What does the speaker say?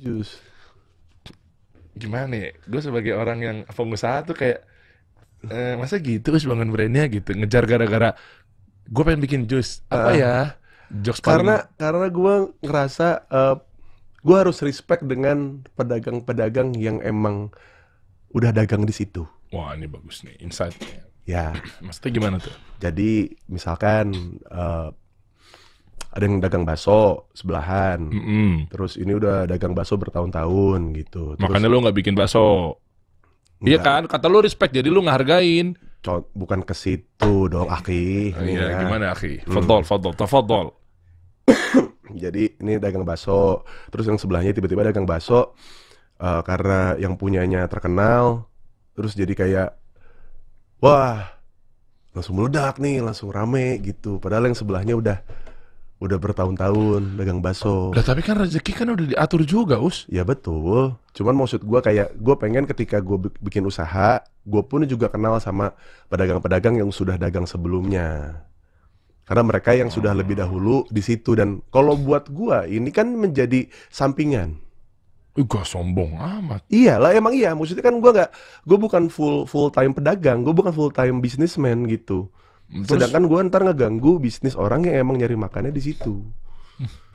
Jus. Gimana ya? Gue sebagai orang yang pengusaha tuh kayak eh, masa gitu terus bangun brandnya gitu ngejar gara-gara gue pengen bikin jus apa uh, ya jokes karena paling... karena gue ngerasa uh, eh, gue harus respect dengan pedagang-pedagang yang emang udah dagang di situ wah ini bagus nih insightnya ya maksudnya gimana tuh jadi misalkan uh, ada yang dagang bakso sebelahan. Mm -hmm. Terus ini udah dagang bakso bertahun-tahun gitu. Terus, Makanya lu nggak bikin bakso. Iya kan? Kata lu respect, jadi lu ngehargain. bukan ke situ dong, Aki. Oh iya, ya. gimana Aki? Fadol, hmm. fadol, tafadol. jadi ini dagang bakso. Terus yang sebelahnya tiba-tiba dagang bakso uh, karena yang punyanya terkenal. Terus jadi kayak wah, langsung meledak nih, langsung rame gitu. Padahal yang sebelahnya udah udah bertahun-tahun dagang baso. Nah, tapi kan rezeki kan udah diatur juga, Us. Ya betul. Cuman maksud gua kayak gua pengen ketika gua bikin usaha, gua pun juga kenal sama pedagang-pedagang yang sudah dagang sebelumnya. Karena mereka yang sudah lebih dahulu di situ dan kalau buat gua ini kan menjadi sampingan. Gua sombong amat. Iya lah emang iya. Maksudnya kan gua nggak, gua bukan full full time pedagang, gua bukan full time businessman gitu. Terus, Sedangkan gue ntar ngeganggu bisnis orang yang emang nyari makannya di situ.